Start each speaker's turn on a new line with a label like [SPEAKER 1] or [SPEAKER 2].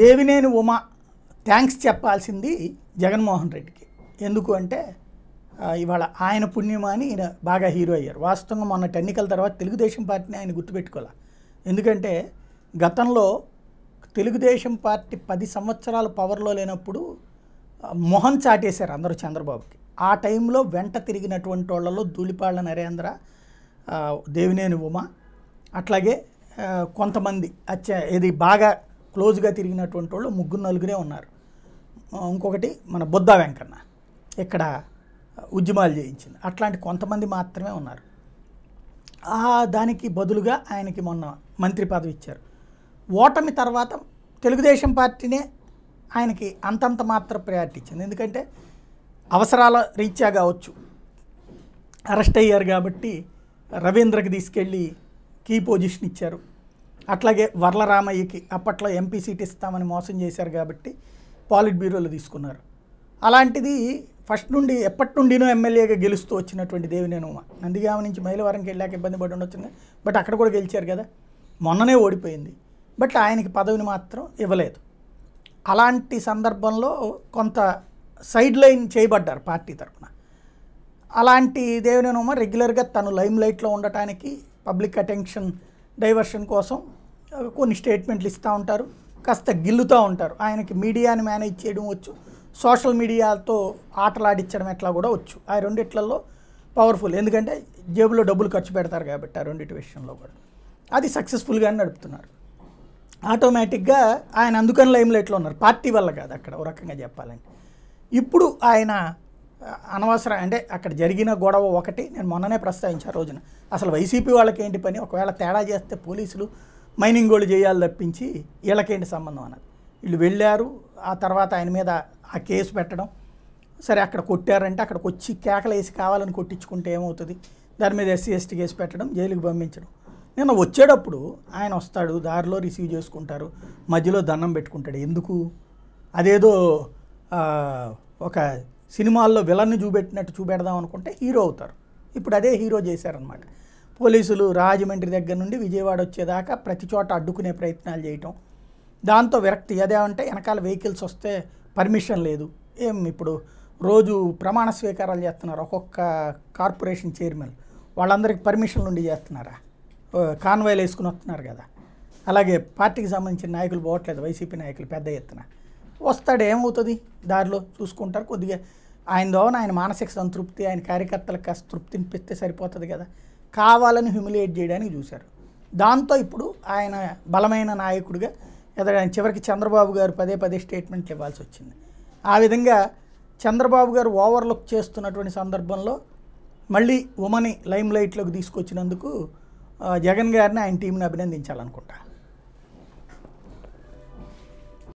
[SPEAKER 1] Devineni Uma thanks చెప్పాల్సింది జగన్మోహన్ రెడ్డికి ఎందుకు అంటే ఇవాళ ఆయన పుణ్యమా అని ఈయన బాగా హీరో అయ్యారు వాస్తవంగా మొన్న ఎన్నికల తర్వాత తెలుగుదేశం పార్టీని ఆయన గుర్తుపెట్టుకోవాలి ఎందుకంటే గతంలో తెలుగుదేశం పార్టీ పది సంవత్సరాలు పవర్లో లేనప్పుడు మొహం చాటేశారు అందరూ చంద్రబాబుకి ఆ టైంలో వెంట తిరిగినటువంటి వాళ్ళలో ధూళిపాళ్ల నరేంద్ర దేవినేని ఉమ అట్లాగే కొంతమంది అచ్చ ఇది బాగా క్లోజ్గా తిరిగినటువంటి వాళ్ళు ముగ్గురు నలుగురే ఉన్నారు ఇంకొకటి మన బుద్ధ వెంకన్న ఇక్కడ ఉద్యమాలు చేయించింది అట్లాంటి కొంతమంది మాత్రమే ఉన్నారు ఆ దానికి బదులుగా ఆయనకి మొన్న మంత్రి పదవి ఇచ్చారు ఓటమి తర్వాత తెలుగుదేశం పార్టీనే ఆయనకి అంతంత మాత్ర ప్రయారిటీ ఇచ్చింది ఎందుకంటే అవసరాల రీత్యా కావచ్చు అరెస్ట్ అయ్యారు కాబట్టి రవీంద్రకి తీసుకెళ్ళి కీ పొజిషన్ ఇచ్చారు అట్లాగే వర్లరామయ్యకి అప్పట్లో ఎంపీ సీట్ ఇస్తామని మోసం చేశారు కాబట్టి పాలిట్ బ్యూరోలు తీసుకున్నారు అలాంటిది ఫస్ట్ నుండి ఎప్పటి నుండినో ఎమ్మెల్యేగా గెలుస్తూ వచ్చినటువంటి దేవినేను నందిగామ నుంచి మైలవరంకి వెళ్ళాక ఇబ్బంది పడి ఉండొచ్చింది బట్ అక్కడ కూడా గెలిచారు కదా మొన్ననే ఓడిపోయింది బట్ ఆయనకి పదవిని మాత్రం ఇవ్వలేదు అలాంటి సందర్భంలో కొంత సైడ్ లైన్ చేయబడ్డారు పార్టీ తరఫున అలాంటి దేవినేను రెగ్యులర్గా తను లైమ్ లైట్లో ఉండటానికి పబ్లిక్ అటెన్షన్ డైవర్షన్ కోసం కొన్ని స్టేట్మెంట్లు ఇస్తూ ఉంటారు కాస్త గిల్లుతూ ఉంటారు ఆయనకి మీడియాని మేనేజ్ చేయడం వచ్చు సోషల్ మీడియాతో ఆటలాడించడం ఎట్లా కూడా వచ్చు ఆ రెండిట్లలో పవర్ఫుల్ ఎందుకంటే జేబులో డబ్బులు ఖర్చు పెడతారు కాబట్టి ఆ రెండింటి విషయంలో కూడా అది సక్సెస్ఫుల్గా నడుపుతున్నారు ఆటోమేటిక్గా ఆయన అందుకని ఎట్లా ఉన్నారు పార్టీ వల్ల కాదు అక్కడ ఓ రకంగా చెప్పాలంటే ఇప్పుడు ఆయన అనవసరం అంటే అక్కడ జరిగిన గొడవ ఒకటి నేను మొన్ననే ప్రస్తావించాను రోజున అసలు వైసీపీ వాళ్ళకి ఏంటి పని ఒకవేళ తేడా చేస్తే పోలీసులు మైనింగ్ గోల్డ్ చేయాలి తప్పించి వీళ్ళకేంటి సంబంధం అన్నది వీళ్ళు వెళ్ళారు ఆ తర్వాత ఆయన మీద ఆ కేసు పెట్టడం సరే అక్కడ కొట్టారంటే అక్కడికి వచ్చి కేకలు వేసి కావాలని కొట్టించుకుంటే ఏమవుతుంది దాని మీద ఎస్సీ ఎస్టీ కేసు పెట్టడం జైలుకి పంపించడం నిన్న వచ్చేటప్పుడు ఆయన వస్తాడు దారిలో రిసీవ్ చేసుకుంటారు మధ్యలో దండం పెట్టుకుంటాడు ఎందుకు అదేదో ఒక సినిమాల్లో విలన్ని చూపెట్టినట్టు చూపెడదాం అనుకుంటే హీరో అవుతారు ఇప్పుడు అదే హీరో చేశారనమాట పోలీసులు రాజమండ్రి దగ్గర నుండి విజయవాడ వచ్చేదాకా ప్రతి చోట అడ్డుకునే ప్రయత్నాలు చేయటం దాంతో విరక్తి అదేమంటే వెనకాల వెహికల్స్ వస్తే పర్మిషన్ లేదు ఏం ఇప్పుడు రోజు ప్రమాణ స్వీకారాలు చేస్తున్నారు ఒక్కొక్క కార్పొరేషన్ చైర్మన్ వాళ్ళందరికీ పర్మిషన్లు ఉండి చేస్తున్నారా కాన్వాయిలు వేసుకుని వస్తున్నారు కదా అలాగే పార్టీకి సంబంధించిన నాయకులు పోవట్లేదు వైసీపీ నాయకులు పెద్ద ఎత్తున వస్తాడు ఏమవుతుంది దారిలో చూసుకుంటారు కొద్దిగా ఆయన దోవన ఆయన మానసిక సంతృప్తి ఆయన కార్యకర్తలకు కాస్త తృప్తినిపిస్తే సరిపోతుంది కదా కావాలని హ్యూమిలియేట్ చేయడానికి చూశారు దాంతో ఇప్పుడు ఆయన బలమైన నాయకుడిగా ఎదగడానికి చివరికి చంద్రబాబు గారు పదే పదే స్టేట్మెంట్లు ఇవ్వాల్సి వచ్చింది ఆ విధంగా చంద్రబాబు గారు ఓవర్లుక్ చేస్తున్నటువంటి సందర్భంలో మళ్ళీ ఉమని లైమ్లైట్లోకి తీసుకొచ్చినందుకు జగన్ గారిని ఆయన టీంని అభినందించాలనుకుంటా